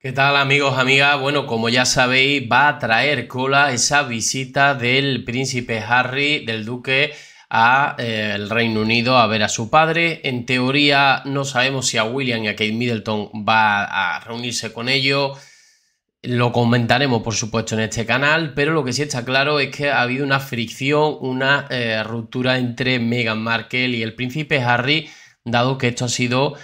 ¿Qué tal amigos, amigas? Bueno, como ya sabéis, va a traer cola esa visita del príncipe Harry, del duque, al eh, el Reino Unido a ver a su padre. En teoría no sabemos si a William y a Kate Middleton va a reunirse con ellos. Lo comentaremos, por supuesto, en este canal, pero lo que sí está claro es que ha habido una fricción, una eh, ruptura entre Meghan Markle y el príncipe Harry, dado que esto ha sido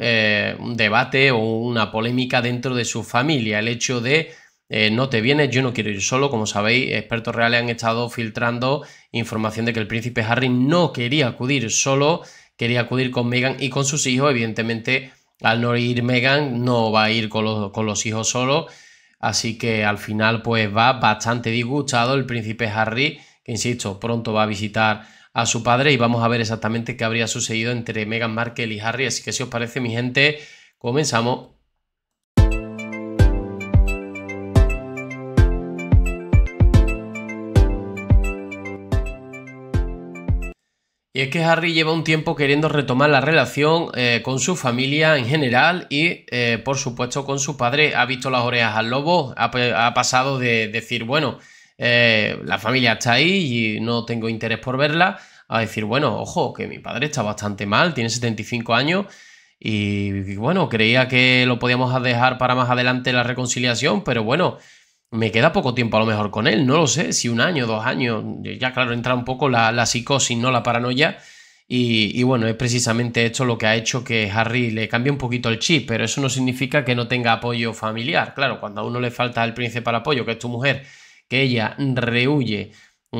eh, un, debate o una polémica dentro de su familia. El hecho de eh, no te vienes, yo no quiero ir solo. Como sabéis, expertos reales han estado filtrando información de que el príncipe Harry no quería acudir solo, quería acudir con Meghan y con sus hijos. Evidentemente, al no ir Meghan, no va a ir con los, con los hijos solo. Así que al final, pues va bastante disgustado el príncipe Harry, que insisto, pronto va a visitar a su padre y vamos a ver exactamente qué habría sucedido entre Meghan Markle y Harry. Así que si os parece, mi gente, comenzamos. Y es que Harry lleva un tiempo queriendo retomar la relación eh, con su familia en general y, eh, por supuesto, con su padre. Ha visto las orejas al lobo, ha, pasado de decir, bueno, eh, la familia está ahí y no tengo interés por verla, a decir, bueno, ojo, que mi padre está bastante mal, tiene 75 años y, bueno, creía que lo podíamos dejar para más adelante la reconciliación, pero bueno, me queda poco tiempo a lo mejor con él, no lo sé, si un año, dos años, ya claro, entra un poco la, psicosis, no la paranoia. Y, y, bueno, es precisamente esto lo que ha hecho que Harry le cambie un poquito el chip, pero eso no significa que no tenga apoyo familiar. Claro, cuando a uno le falta el príncipe para apoyo, que es tu mujer, que ella rehuye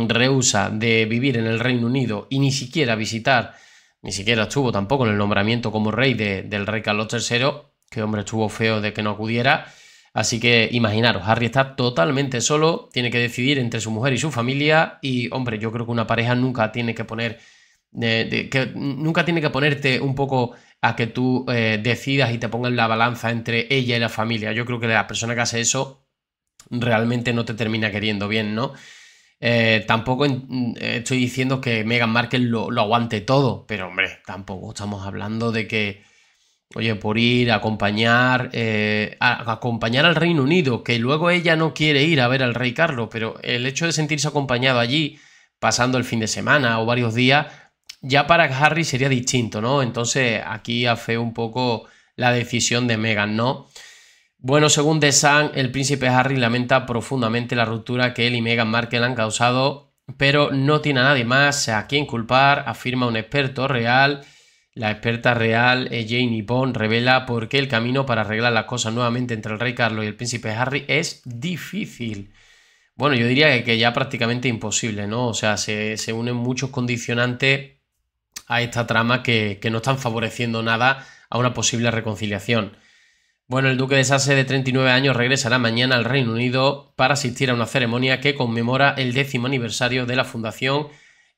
rehúsa de vivir en el Reino Unido y ni siquiera visitar, ni siquiera estuvo tampoco en el nombramiento como rey de, del rey Carlos III, que hombre estuvo feo de que no acudiera. Así que imaginaros, Harry está totalmente solo, tiene que decidir entre su mujer y su familia y hombre, yo creo que una pareja nunca tiene que poner de, que nunca tiene que ponerte un poco a que tú eh, decidas y te pongas la balanza entre ella y la familia. Yo creo que la persona que hace eso realmente no te termina queriendo bien, ¿no? Eh, tampoco eh, estoy diciendo que Meghan Markle lo, aguante todo, pero hombre, tampoco estamos hablando de que, oye, por ir a acompañar, eh, a, acompañar al Reino Unido, que luego ella no quiere ir a ver al rey Carlos, pero el hecho de sentirse acompañado allí, pasando el fin de semana o varios días, ya para Harry sería distinto, ¿no? Entonces aquí hace un poco la decisión de Meghan, ¿no? Bueno, según The Sun, el príncipe Harry lamenta profundamente la ruptura que él y Meghan Markle han causado, pero no tiene a nadie más a quien culpar, afirma un experto real. La experta real eh, Jane Bond revela por qué el camino para arreglar las cosas nuevamente entre el rey Carlos y el príncipe Harry es difícil. Bueno, yo diría que ya prácticamente imposible, ¿no? O sea, se, unen muchos condicionantes a esta trama que no están favoreciendo nada a una posible reconciliación. Bueno, el duque de Sasse de 39 años regresará mañana al Reino Unido para asistir a una ceremonia que conmemora el décimo aniversario de la fundación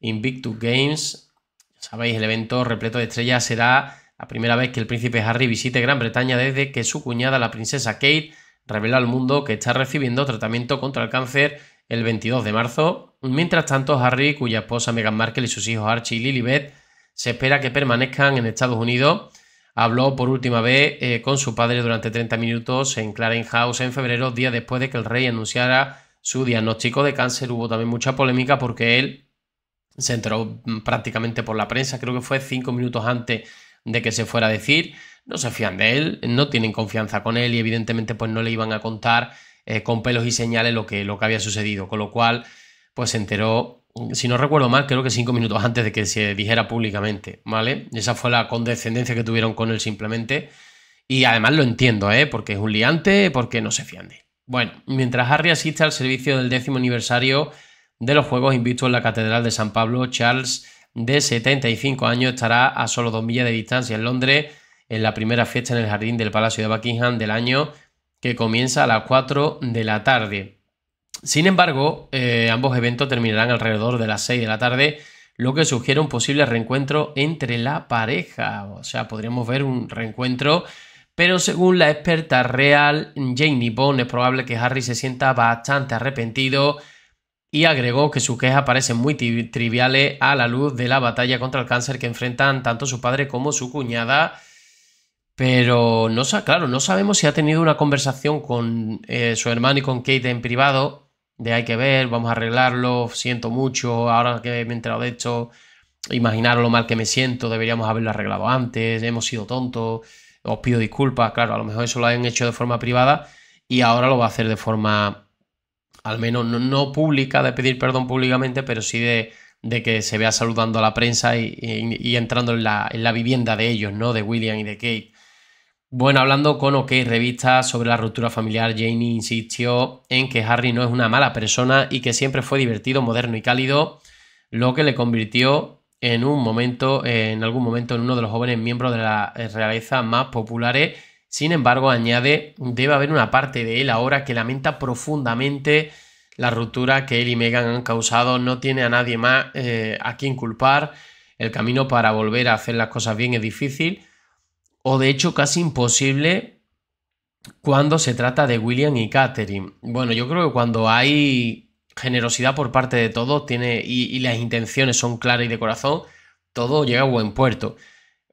Invictus Games. sabéis, el evento repleto de estrellas será la primera vez que el príncipe Harry visite Gran Bretaña desde que su cuñada, la princesa Kate, reveló al mundo que está recibiendo tratamiento contra el cáncer el 22 de marzo. Mientras tanto, Harry, cuya esposa Meghan Markle y sus hijos Archie y Lilibet se espera que permanezcan en Estados Unidos habló por última vez eh, con su padre durante 30 minutos en Clarence House en febrero, día después de que el rey anunciara su diagnóstico de cáncer. Hubo también mucha polémica porque él se enteró mm, prácticamente por la prensa, creo que fue cinco minutos antes de que se fuera a decir. No se fían de él, no tienen confianza con él y evidentemente pues no le iban a contar eh, con pelos y señales lo que, lo que había sucedido, con lo cual pues se enteró Mm. si no recuerdo mal, creo que cinco minutos antes de que se dijera públicamente, ¿vale? Esa fue la condescendencia que tuvieron con él simplemente. Y además lo entiendo, ¿eh? Porque es un liante, porque no se fiende. Bueno, mientras Harry asiste al servicio del décimo aniversario de los Juegos Invictos en la Catedral de San Pablo, Charles, de 75 años, estará a solo dos millas de distancia en Londres en la primera fiesta en el jardín del Palacio de Buckingham del año que comienza a las 4 de la tarde. Sin embargo, eh, ambos eventos terminarán alrededor de las 6 de la tarde, lo que sugiere un posible reencuentro entre la pareja. O sea, podríamos ver un reencuentro, pero según la experta real Janie Bond, es probable que Harry se sienta bastante arrepentido y agregó que sus quejas parecen muy triviales a la luz de la batalla contra el cáncer que enfrentan tanto su padre como su cuñada. Pero no, claro, no sabemos si ha tenido una conversación con eh, su hermano y con Kate en privado de hay que ver, vamos a arreglarlo, siento mucho, ahora que me he enterado de esto, imaginaros lo mal que me siento, deberíamos haberlo arreglado antes, hemos sido tontos, os pido disculpas, claro, a lo mejor eso lo han hecho de forma privada y ahora lo va a hacer de forma, al menos no, pública, de pedir perdón públicamente, pero sí de, que se vea saludando a la prensa y, entrando en la, en la, vivienda de ellos, ¿no? De William y de Kate. Bueno, hablando con OK Revista sobre la ruptura familiar, Janie insistió en que Harry no es una mala persona y que siempre fue divertido, moderno y cálido, lo que le convirtió en un momento, en algún momento, en uno de los jóvenes miembros de la eh, realeza más populares. Sin embargo, añade, debe haber una parte de él ahora que lamenta profundamente la ruptura que él y Megan han causado. No tiene a nadie más eh, a quien culpar. El camino para volver a hacer las cosas bien es difícil o de hecho casi imposible cuando se trata de William y Catherine. Bueno, yo creo que cuando hay generosidad por parte de todos tiene, y, las intenciones son claras y de corazón, todo llega a buen puerto.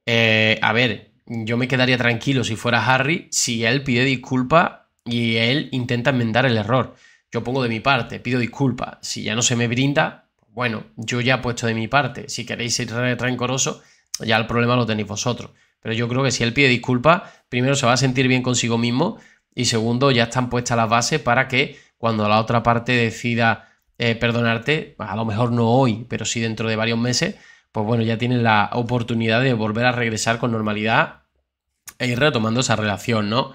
Eh, a ver, yo me quedaría tranquilo si fuera Harry si él pide disculpa y él intenta enmendar el error. Yo pongo de mi parte, pido disculpa Si ya no se me brinda, bueno, yo ya he puesto de mi parte. Si queréis ser rencoroso, ya el problema lo tenéis vosotros. Pero yo creo que si él pide disculpas, primero se va a sentir bien consigo mismo y segundo, ya están puestas las bases para que cuando la otra parte decida eh, perdonarte, pues a lo mejor no hoy, pero sí dentro de varios meses, pues bueno, ya tienes la oportunidad de volver a regresar con normalidad e ir retomando esa relación, ¿no?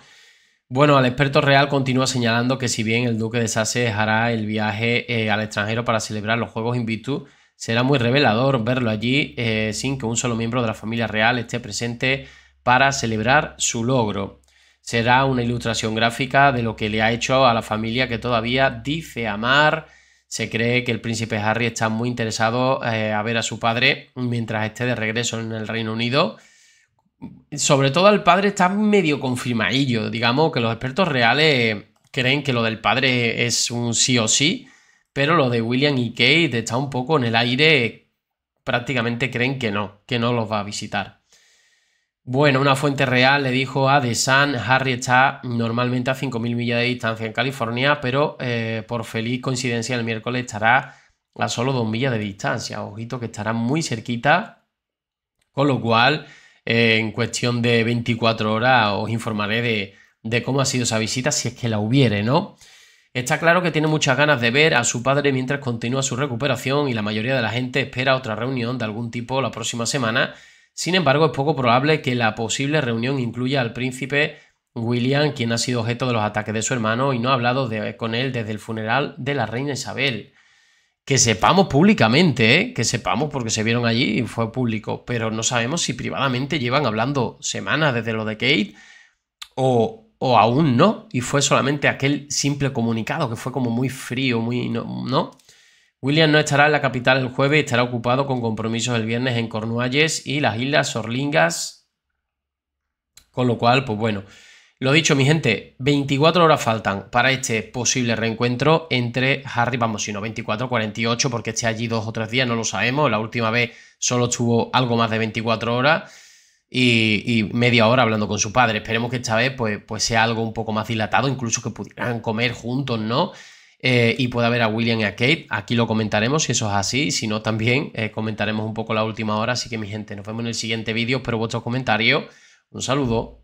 Bueno, el experto real continúa señalando que si bien el duque de Sase dejará el viaje eh, al extranjero para celebrar los Juegos Invictus, Será muy revelador verlo allí eh, sin que un solo miembro de la familia real esté presente para celebrar su logro. Será una ilustración gráfica de lo que le ha hecho a la familia que todavía dice amar. Se cree que el príncipe Harry está muy interesado eh, a ver a su padre mientras esté de regreso en el Reino Unido. Sobre todo el padre está medio confirmadillo. Digamos que los expertos reales creen que lo del padre es un sí o sí pero lo de William y Kate está un poco en el aire, prácticamente creen que no, que no los va a visitar. Bueno, una fuente real le dijo a The Sun, Harry está normalmente a 5.000 millas de distancia en California, pero eh, por feliz coincidencia el miércoles estará a solo 2 millas de distancia. Ojito que estará muy cerquita, con lo cual eh, en cuestión de 24 horas os informaré de, de cómo ha sido esa visita, si es que la hubiere, ¿no? Está claro que tiene muchas ganas de ver a su padre mientras continúa su recuperación y la mayoría de la gente espera otra reunión de algún tipo la próxima semana. Sin embargo, es poco probable que la posible reunión incluya al príncipe William, quien ha sido objeto de los ataques de su hermano y no ha hablado con él desde el funeral de la reina Isabel. Que sepamos públicamente, ¿eh? que sepamos porque se vieron allí y fue público, pero no sabemos si privadamente llevan hablando semanas desde lo de Kate o, o aún no, y fue solamente aquel simple comunicado que fue como muy frío, muy no, William no estará en la capital el jueves, estará ocupado con compromisos el viernes en Cornualles y las Islas Orlingas. Con lo cual, pues bueno, lo dicho, mi gente, 24 horas faltan para este posible reencuentro entre Harry, vamos, si no 24, 48, porque esté allí dos o tres días, no lo sabemos. La última vez solo estuvo algo más de 24 horas y, media hora hablando con su padre. Esperemos que esta vez pues, pues sea algo un poco más dilatado, incluso que pudieran comer juntos, ¿no? Eh, y pueda ver a William y a Kate. Aquí lo comentaremos si eso es así. Si no, también eh, comentaremos un poco la última hora. Así que, mi gente, nos vemos en el siguiente vídeo. Espero vuestros comentarios. Un saludo.